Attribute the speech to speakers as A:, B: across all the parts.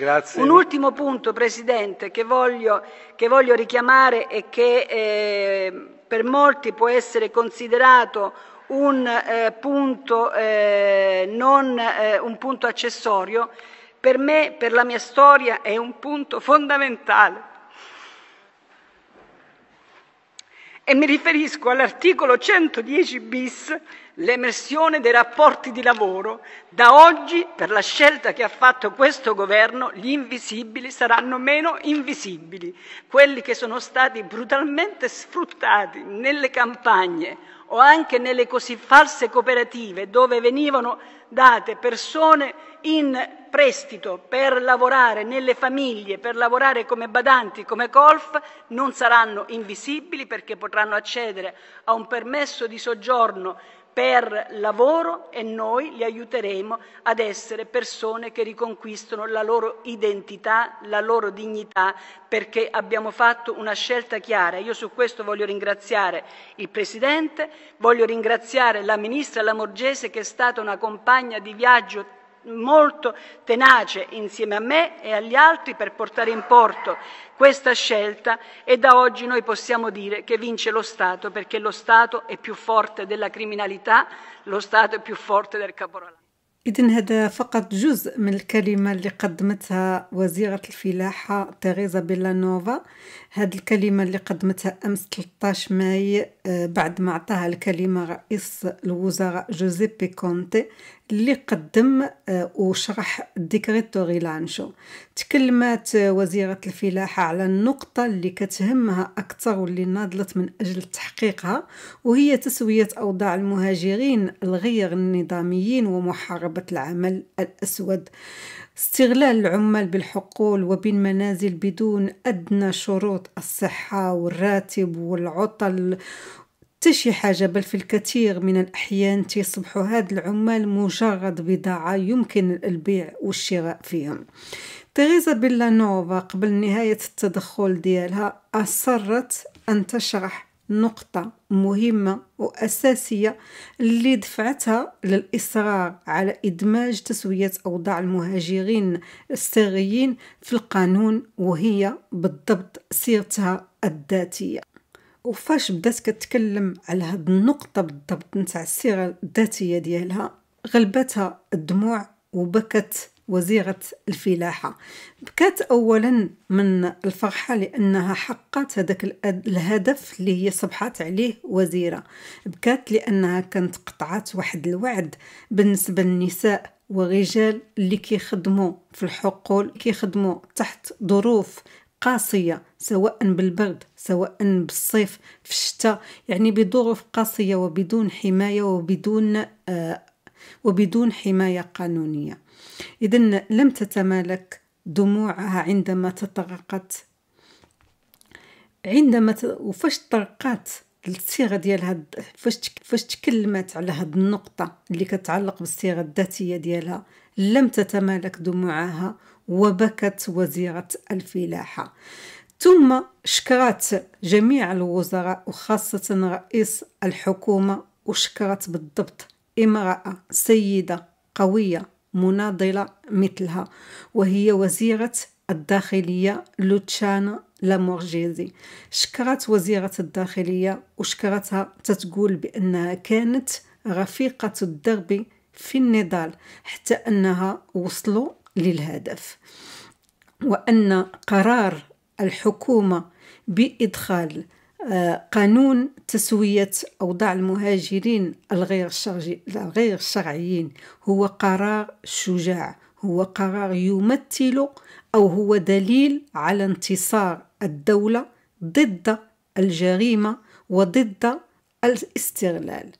A: Grazie. Un ultimo punto, Presidente, che voglio, che voglio richiamare e che eh, per molti può essere considerato un, eh, punto, eh, non, eh, un punto accessorio, per me, per la mia storia, è un punto fondamentale. E mi riferisco all'articolo 110 bis l'emersione dei rapporti di lavoro, da oggi, per la scelta che ha fatto questo governo, gli invisibili saranno meno invisibili, quelli che sono stati brutalmente sfruttati nelle campagne o anche nelle così false cooperative dove venivano date persone in prestito per lavorare nelle famiglie, per lavorare come badanti, come colf, non saranno invisibili perché potranno accedere a un permesso di soggiorno per lavoro e noi li aiuteremo ad essere persone che riconquistano la loro identità, la loro dignità, perché abbiamo fatto una scelta chiara. Io su questo voglio ringraziare il Presidente, voglio ringraziare la Ministra Lamorgese che è stata una compagna di viaggio molto tenace insieme a me e agli altri per portare in porto questa scelta e da oggi noi possiamo dire che vince lo Stato perché lo Stato è più forte della criminalità, lo Stato è più forte del caporalato.
B: إذن هذا فقط جزء من الكلمة اللي قدمتها وزيرة الفلاحة تيريزا بيلانوفا هذه الكلمة اللي قدمتها أمس 13 ماي بعد ما عطاها الكلمة رئيس الوزراء جوزيبي كونتي اللي قدم آه، وشرح ديكريتو غيلانشو تكلمات آه، وزيرة الفلاحة على النقطة اللي كتهمها أكثر واللي ناضلت من أجل تحقيقها وهي تسوية أوضاع المهاجرين الغير النظاميين ومحاربة العمل الأسود استغلال العمال بالحقول وبالمنازل بدون أدنى شروط الصحة والراتب والعطل تشي حاجة بل في الكثير من الأحيان تصبح هاد العمال مجرد بضاعة يمكن البيع والشراء فيهم تيريزا بيلانوفا قبل نهاية التدخل ديالها أصرت أن تشرح نقطة مهمة وأساسية اللي دفعتها للإصرار على إدماج تسوية أوضاع المهاجرين السريين في القانون وهي بالضبط سيرتها الذاتية وفاش بدات كتكلم على هاد النقطة بالضبط نتاع السيرة الذاتية ديالها غلبتها الدموع وبكت وزيرة الفلاحة بكات أولا من الفرحة لأنها حققت هذاك الهدف اللي هي صبحت عليه وزيرة بكات لأنها كانت قطعت واحد الوعد بالنسبة للنساء ورجال اللي كيخدموا في الحقول كيخدموا تحت ظروف قاسية سواء بالبرد سواء بالصيف في الشتاء يعني بظروف قاسية وبدون حماية وبدون آه وبدون حماية قانونية إذا لم تتمالك دموعها عندما تطرقت عندما ت... وفاش طرقات الصيغه ديال هاد فاش فاش تكلمت على هاد النقطه اللي كتعلق بالصيغه الذاتيه ديالها لم تتمالك دموعها وبكت وزيره الفلاحه ثم شكرت جميع الوزراء وخاصه رئيس الحكومه وشكرت بالضبط امراه سيده قويه مناضلة مثلها وهي وزيرة الداخلية لوتشانا لامورجيزي شكرت وزيرة الداخلية وشكرتها تتقول بأنها كانت رفيقة الدرب في النضال حتى أنها وصلوا للهدف وأن قرار الحكومة بإدخال آه، قانون تسوية أوضاع المهاجرين الغير, الغير شرعيين هو قرار شجاع هو قرار يمثل أو هو دليل على انتصار الدولة ضد الجريمة وضد الاستغلال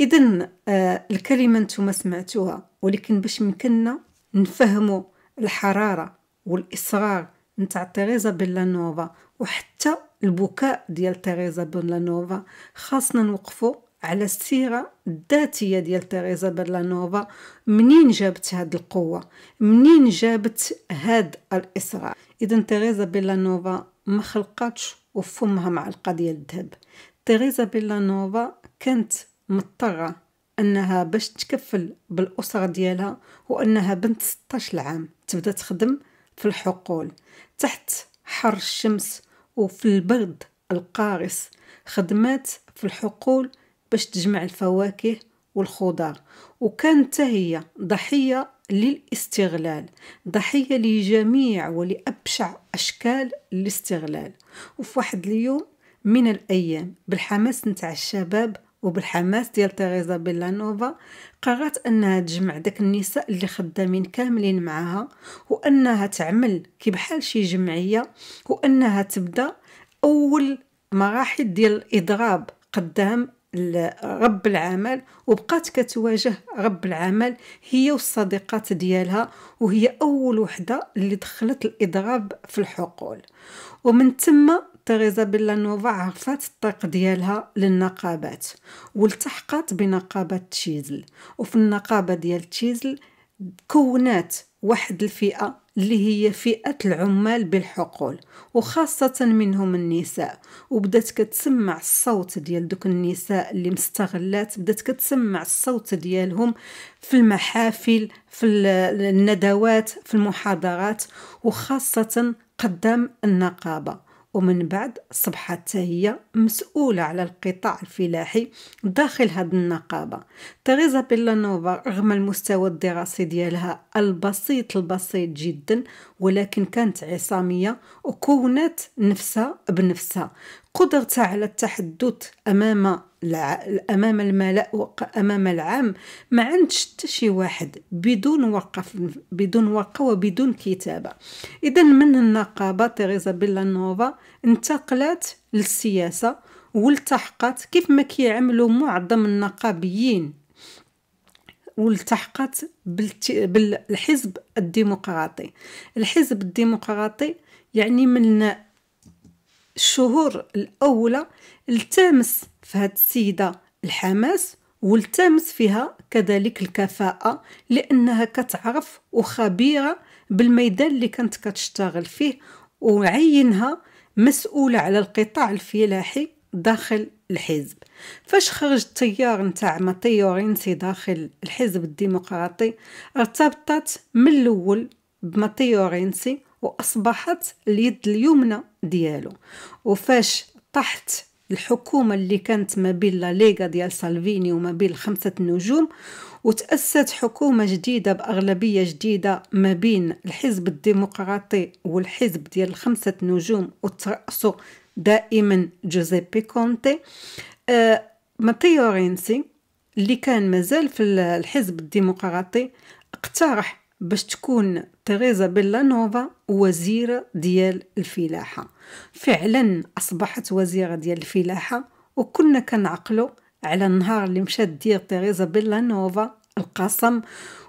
B: إذا آه، الكلمة أنتم سمعتوها ولكن باش يمكننا نفهم الحرارة والإصرار نتاع تيريزا بيلانوفا وحتى البكاء ديال تيريزا بونلانوفا خاصنا نوقفوا على السيره الذاتيه ديال تيريزا بلانوفا منين جابت هاد القوه منين جابت هاد الاصرار إذن تيريزا بلانوفا ما خلقاتش وفمها معلقه ديال الذهب تيريزا بلانوفا كانت مضطره انها باش تكفل بالاسره ديالها وانها بنت 16 عام تبدا تخدم في الحقول تحت حر الشمس وفي البرد القارس خدمات في الحقول باش تجمع الفواكه والخضار وكانت هي ضحية للاستغلال ضحية لجميع ولأبشع أشكال الاستغلال وفي واحد اليوم من الأيام بالحماس نتاع الشباب وبالحماس ديال تيريزا بيلانوفا قررت انها تجمع داك النساء اللي خدامين كاملين معاها وانها تعمل كي بحال شي جمعيه وانها تبدا اول مراحل ديال الاضراب قدام رب العمل وبقات كتواجه رب العمل هي والصديقات ديالها وهي اول وحده اللي دخلت الاضراب في الحقول ومن ثم تيريزا بيلانوفا عرفات الطريق ديالها للنقابات والتحقت بنقابة تشيزل وفي النقابة ديال تشيزل كونات واحد الفئة اللي هي فئة العمال بالحقول وخاصة منهم النساء وبدات كتسمع الصوت ديال دوك النساء اللي مستغلات بدات كتسمع الصوت ديالهم في المحافل في الندوات في المحاضرات وخاصة قدام النقابة ومن بعد أصبحت هي مسؤولة على القطاع الفلاحي داخل هاد النقابة تغيزا بيلانوفا رغم المستوى الدراسي ديالها البسيط البسيط جدا ولكن كانت عصامية وكونت نفسها بنفسها قدرتها على التحدث امام امام الملا امام العام ما عندش حتى شي واحد بدون وقف بدون ورقه وبدون كتابه اذا من النقابه تيريزا بيلا نوفا انتقلت للسياسه والتحقت كيف ما كيعملوا معظم النقابيين والتحقت بالحزب الديمقراطي الحزب الديمقراطي يعني من الشهور الاولى التامس في هذه السيده الحماس والتامس فيها كذلك الكفاءه لانها كتعرف وخبيره بالميدان اللي كانت كتشتغل فيه وعينها مسؤوله على القطاع الفلاحي داخل الحزب فاش خرج التيار نتاع ماتيورينسي داخل الحزب الديمقراطي ارتبطت من الاول بماتيورينسي واصبحت اليد اليمنى ديالو وفاش طحت الحكومة اللي كانت ما بين ليغا ديال سالفيني وما بين خمسة النجوم وتأسست حكومة جديدة بأغلبية جديدة ما بين الحزب الديمقراطي والحزب ديال الخمسة نجوم وتراسه دائما جوزيبي كونتي آه ماتيو رينسي اللي كان مازال في الحزب الديمقراطي اقترح باش تكون تيريزا بيلا نوفا وزيرة ديال الفلاحة فعلا أصبحت وزيرة ديال الفلاحة وكنا كنعقلو على النهار اللي مشات دير تيريزا بيلا نوفا القسم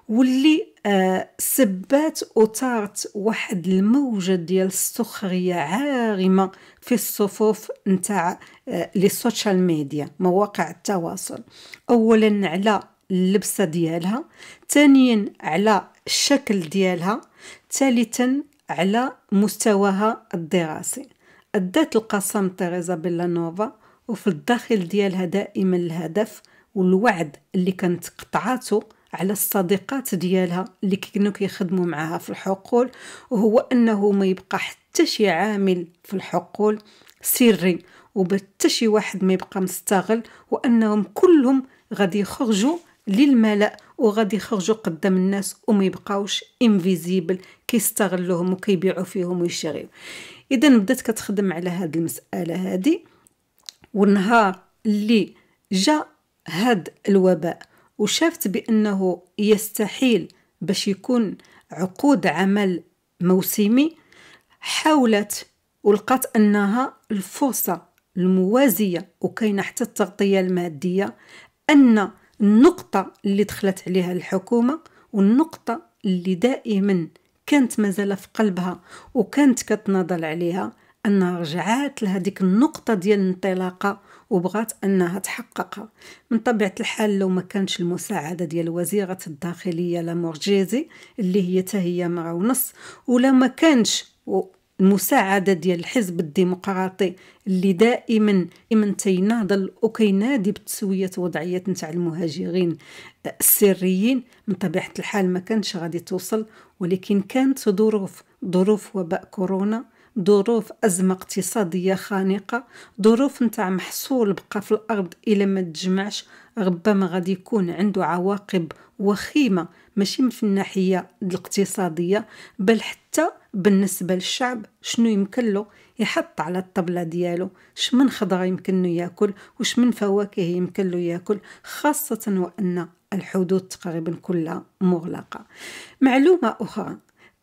B: واللي آه سبات وطارت واحد الموجة ديال السخرية عارمة في الصفوف نتاع آه للسوشيال ميديا مواقع التواصل أولا على اللبسه ديالها ثانيا على الشكل ديالها ثالثا على مستواها الدراسي أدات القسم تيريزا نوفا وفي الداخل ديالها دائما الهدف والوعد اللي كانت قطعاته على الصديقات ديالها اللي كانوا كيخدموا معاها في الحقول وهو انه ما يبقى حتى شي عامل في الحقول سري وبتا شي واحد ما يبقى مستغل وانهم كلهم غادي يخرجوا للملأ وغادي يخرجوا قدام الناس وما يبقاوش انفيزيبل كيستغلوهم وكيبيعوا فيهم ويشريو اذا بدات كتخدم على هاد المساله هادي والنهار اللي جا هاد الوباء وشافت بانه يستحيل باش يكون عقود عمل موسمي حاولت ولقات انها الفرصه الموازيه وكاينه حتى التغطيه الماديه ان النقطة اللي دخلت عليها الحكومة والنقطة اللي دائما كانت مازال في قلبها وكانت كتناضل عليها انها رجعات لهذيك النقطه ديال الانطلاقه وبغات انها تحققها من طبيعه الحال لو ما كانش المساعده ديال وزيره الداخليه لامورجيزي اللي هي تهي مرة ونص ولا ما كانش المساعده ديال الحزب الديمقراطي اللي دائما من تيناضل وكينادي بتسويه وضعيه نتاع المهاجرين السريين من طبيعه الحال ما كانش غادي توصل ولكن كانت ظروف ظروف وباء كورونا ظروف أزمة اقتصادية خانقة ظروف نتاع محصول بقى في الأرض إلى ما تجمعش ربما غادي يكون عنده عواقب وخيمة ماشي من في الناحية الاقتصادية بل حتى بالنسبة للشعب شنو يمكن له يحط على الطبلة ديالو شمن خضرة يمكن ياكل من فواكه يمكن له ياكل خاصة وأن الحدود تقريبا كلها مغلقة معلومة أخرى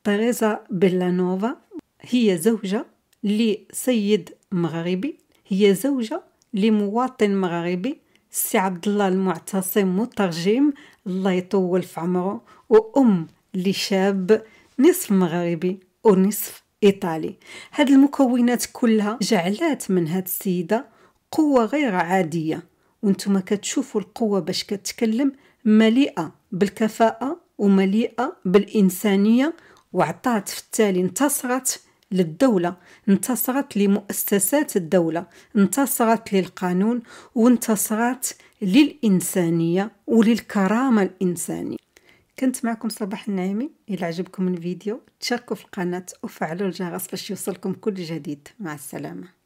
B: تريزا بيلانوفا هي زوجة لسيد مغربي هي زوجة لمواطن مغربي سي عبد الله المعتصم مترجم الله يطول في عمره وأم لشاب نصف مغربي ونصف إيطالي هاد المكونات كلها جعلات من هاد السيدة قوة غير عادية وانتم كتشوفوا القوة باش كتكلم مليئة بالكفاءة ومليئة بالإنسانية وعطات في التالي انتصرت للدولة انتصرت لمؤسسات الدولة انتصرت للقانون وانتصرت للإنسانية وللكرامة الإنسانية كنت معكم صباح النعيمي الى عجبكم الفيديو تشاركوا في القناه وفعلوا الجرس باش يوصلكم كل جديد مع السلامه